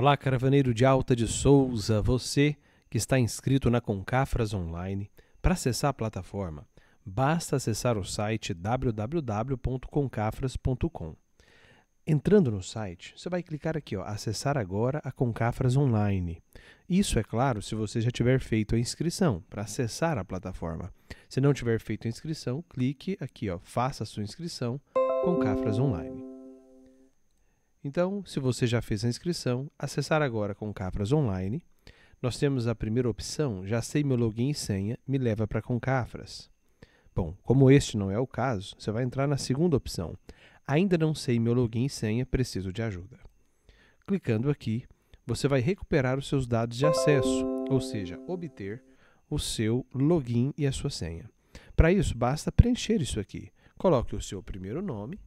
Olá, caravaneiro de Alta de Souza, você que está inscrito na Concafras Online. Para acessar a plataforma, basta acessar o site www.concafras.com. Entrando no site, você vai clicar aqui, ó, acessar agora a Concafras Online. Isso é claro se você já tiver feito a inscrição para acessar a plataforma. Se não tiver feito a inscrição, clique aqui, ó, faça a sua inscrição Concafras Online. Então, se você já fez a inscrição, acessar agora com Cafras Online. Nós temos a primeira opção, já sei meu login e senha, me leva para Concafras. Bom, como este não é o caso, você vai entrar na segunda opção. Ainda não sei meu login e senha, preciso de ajuda. Clicando aqui, você vai recuperar os seus dados de acesso, ou seja, obter o seu login e a sua senha. Para isso, basta preencher isso aqui. Coloque o seu primeiro nome,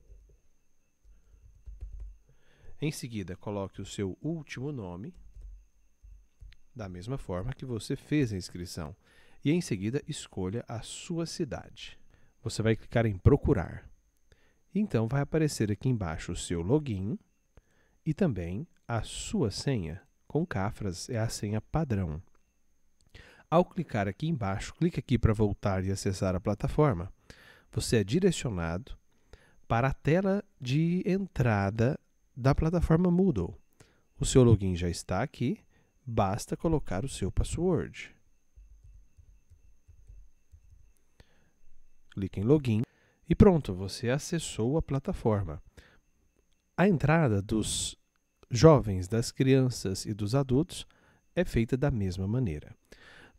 em seguida, coloque o seu último nome, da mesma forma que você fez a inscrição, e em seguida escolha a sua cidade. Você vai clicar em Procurar. Então vai aparecer aqui embaixo o seu login e também a sua senha. Com Cafras é a senha padrão. Ao clicar aqui embaixo, clique aqui para voltar e acessar a plataforma. Você é direcionado para a tela de entrada da plataforma Moodle. O seu login já está aqui, basta colocar o seu password. Clique em login e pronto, você acessou a plataforma. A entrada dos jovens, das crianças e dos adultos é feita da mesma maneira.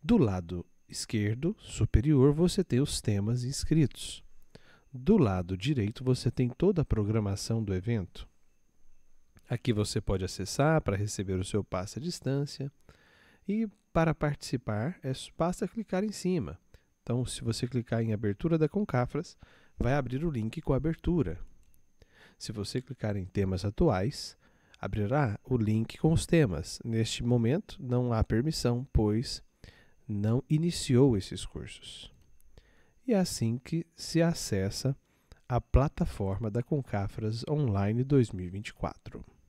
Do lado esquerdo, superior, você tem os temas inscritos. Do lado direito, você tem toda a programação do evento. Aqui você pode acessar para receber o seu passe à distância. E para participar, é, basta clicar em cima. Então, se você clicar em abertura da Concafras, vai abrir o link com a abertura. Se você clicar em temas atuais, abrirá o link com os temas. Neste momento, não há permissão, pois não iniciou esses cursos. E é assim que se acessa a plataforma da Concafras Online 2024.